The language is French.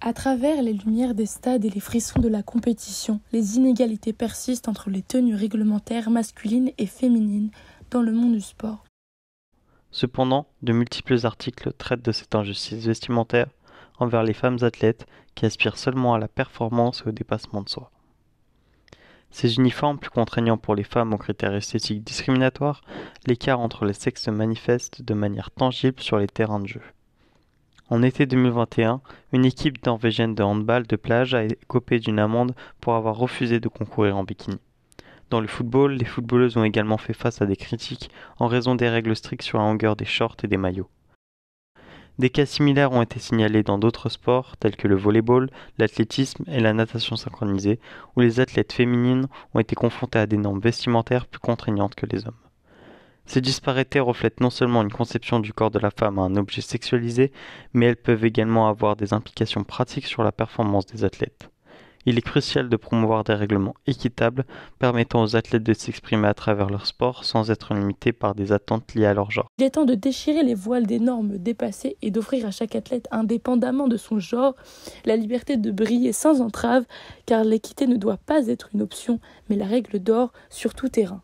À travers les lumières des stades et les frissons de la compétition, les inégalités persistent entre les tenues réglementaires masculines et féminines dans le monde du sport. Cependant, de multiples articles traitent de cette injustice vestimentaire envers les femmes athlètes qui aspirent seulement à la performance et au dépassement de soi. Ces uniformes plus contraignants pour les femmes aux critères esthétiques discriminatoires, l'écart entre les sexes se manifeste de manière tangible sur les terrains de jeu. En été 2021, une équipe norvégienne de handball de plage a écopé d'une amende pour avoir refusé de concourir en bikini. Dans le football, les footballeuses ont également fait face à des critiques en raison des règles strictes sur la longueur des shorts et des maillots. Des cas similaires ont été signalés dans d'autres sports tels que le volleyball, l'athlétisme et la natation synchronisée, où les athlètes féminines ont été confrontées à des normes vestimentaires plus contraignantes que les hommes. Ces disparités reflètent non seulement une conception du corps de la femme à un objet sexualisé, mais elles peuvent également avoir des implications pratiques sur la performance des athlètes. Il est crucial de promouvoir des règlements équitables permettant aux athlètes de s'exprimer à travers leur sport sans être limités par des attentes liées à leur genre. Il est temps de déchirer les voiles des normes dépassées et d'offrir à chaque athlète, indépendamment de son genre, la liberté de briller sans entrave, car l'équité ne doit pas être une option, mais la règle d'or sur tout terrain.